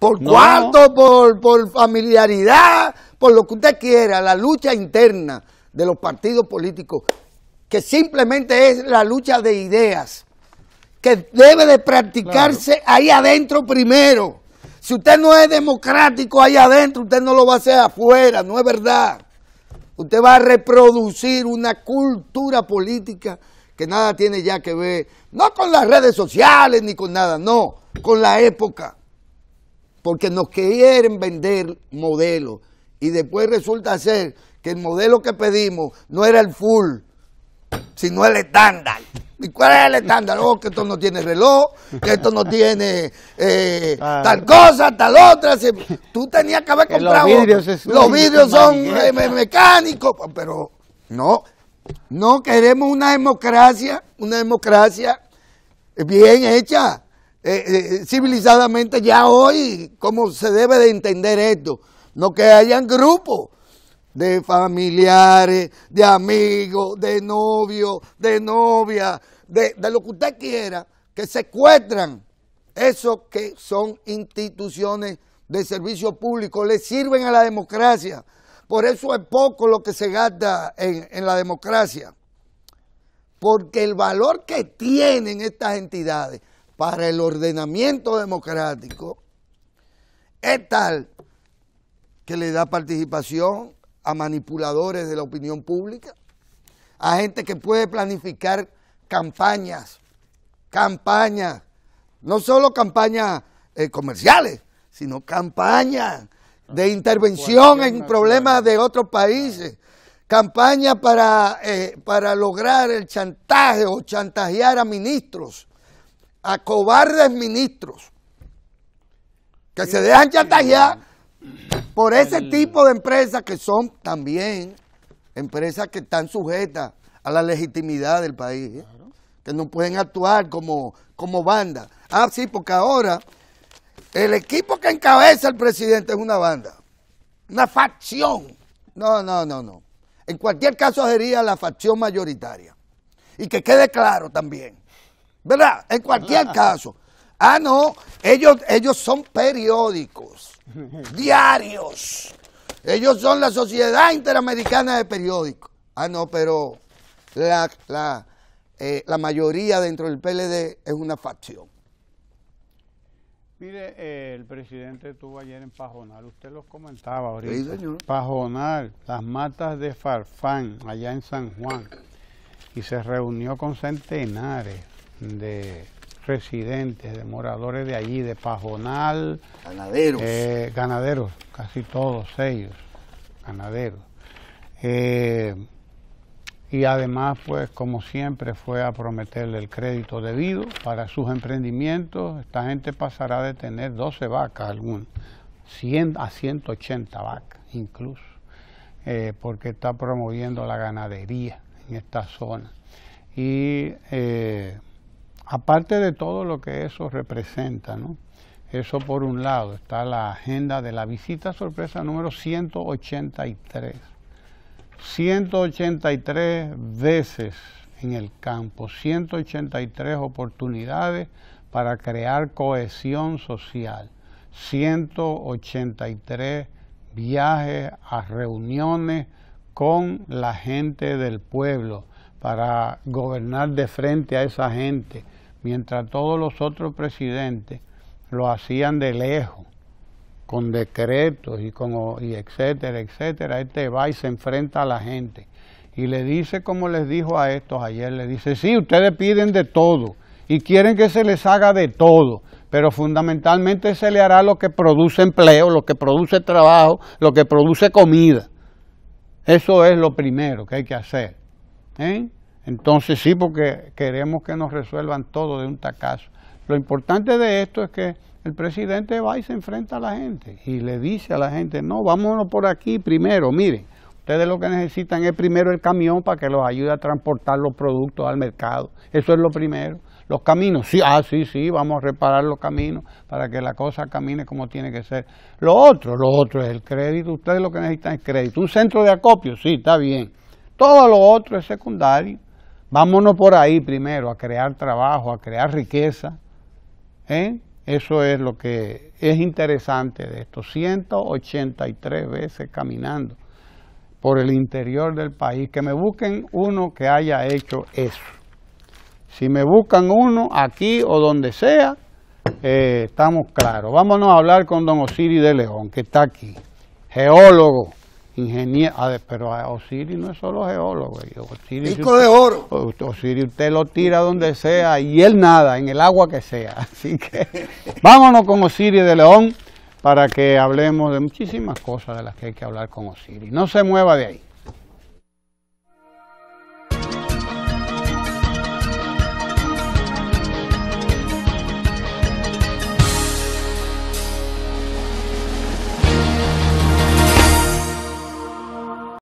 por cuarto, por, por familiaridad, por lo que usted quiera, la lucha interna de los partidos políticos, que simplemente es la lucha de ideas que debe de practicarse ahí adentro primero. Si usted no es democrático ahí adentro, usted no lo va a hacer afuera, no es verdad. Usted va a reproducir una cultura política que nada tiene ya que ver, no con las redes sociales ni con nada, no, con la época. Porque nos quieren vender modelos y después resulta ser que el modelo que pedimos no era el full, si no el estándar. ¿Y cuál es el estándar? Oh, que esto no tiene reloj, que esto no tiene eh, ah. tal cosa, tal otra. Si, tú tenías que haber comprado. Los vidrios, son eh, mecánicos, pero no. No queremos una democracia, una democracia bien hecha, eh, civilizadamente ya hoy, Como se debe de entender esto. No que hayan grupos de familiares, de amigos, de novio, de novia, de, lo que usted quiera, que secuestran esos que son instituciones de servicio público, le sirven a la democracia. Por eso es poco lo que se gasta en, en la democracia. Porque el valor que tienen estas entidades para el ordenamiento democrático es tal que le da participación, a manipuladores de la opinión pública, a gente que puede planificar campañas, campañas, no solo campañas eh, comerciales, sino campañas de intervención en problemas de otros países, campañas para, eh, para lograr el chantaje o chantajear a ministros, a cobardes ministros, que se dejan chantajear por ese tipo de empresas que son también empresas que están sujetas a la legitimidad del país, ¿eh? que no pueden actuar como, como banda. Ah, sí, porque ahora el equipo que encabeza el presidente es una banda, una facción. No, no, no, no. En cualquier caso sería la facción mayoritaria. Y que quede claro también. ¿Verdad? En cualquier caso. Ah, no, ellos, ellos son periódicos diarios. Ellos son la Sociedad Interamericana de Periódicos. Ah, no, pero la, la, eh, mayoría dentro del PLD es una facción.
Mire, eh, el presidente estuvo ayer en Pajonal, usted los comentaba ahorita. Sí, señor. Pajonal, las matas de Farfán, allá en San Juan, y se reunió con centenares de residentes, de moradores de allí, de Pajonal. Ganaderos. Eh, casi todos ellos, ganaderos. Eh, y además, pues como siempre, fue a prometerle el crédito debido para sus emprendimientos. Esta gente pasará de tener 12 vacas algún 100 a 180 vacas incluso, eh, porque está promoviendo la ganadería en esta zona. Y aparte de todo lo que eso representa, ¿no? Eso por un lado, está la agenda de la visita sorpresa número 183. 183 veces en el campo, 183 oportunidades para crear cohesión social, 183 viajes a reuniones con la gente del pueblo para gobernar de frente a esa gente, mientras todos los otros presidentes lo hacían de lejos, con decretos y, con, y etcétera, etcétera, este va y se enfrenta a la gente y le dice como les dijo a estos ayer, le dice, sí, ustedes piden de todo y quieren que se les haga de todo, pero fundamentalmente se le hará lo que produce empleo, lo que produce trabajo, lo que produce comida. Eso es lo primero que hay que hacer. ¿eh? Entonces sí, porque queremos que nos resuelvan todo de un tacazo. Lo importante de esto es que el presidente va y se enfrenta a la gente y le dice a la gente, no, vámonos por aquí primero, miren, ustedes lo que necesitan es primero el camión para que los ayude a transportar los productos al mercado, eso es lo primero. Los caminos, sí, ah, sí, sí, vamos a reparar los caminos para que la cosa camine como tiene que ser. Lo otro, lo otro es el crédito, ustedes lo que necesitan es crédito. Un centro de acopio, sí, está bien. Todo lo otro es secundario. Vámonos por ahí primero a crear trabajo, a crear riqueza. ¿eh? Eso es lo que es interesante de esto. 183 veces caminando por el interior del país. Que me busquen uno que haya hecho eso. Si me buscan uno, aquí o donde sea, eh, estamos claros. Vámonos a hablar con don Osiris de León, que está aquí, geólogo ingeniero, pero Osiris no es solo geólogo. de oro. Osiris usted lo tira donde sea y él nada, en el agua que sea. Así que vámonos con Osiris de León para que hablemos de muchísimas cosas de las que hay que hablar con Osiris. No se mueva de ahí.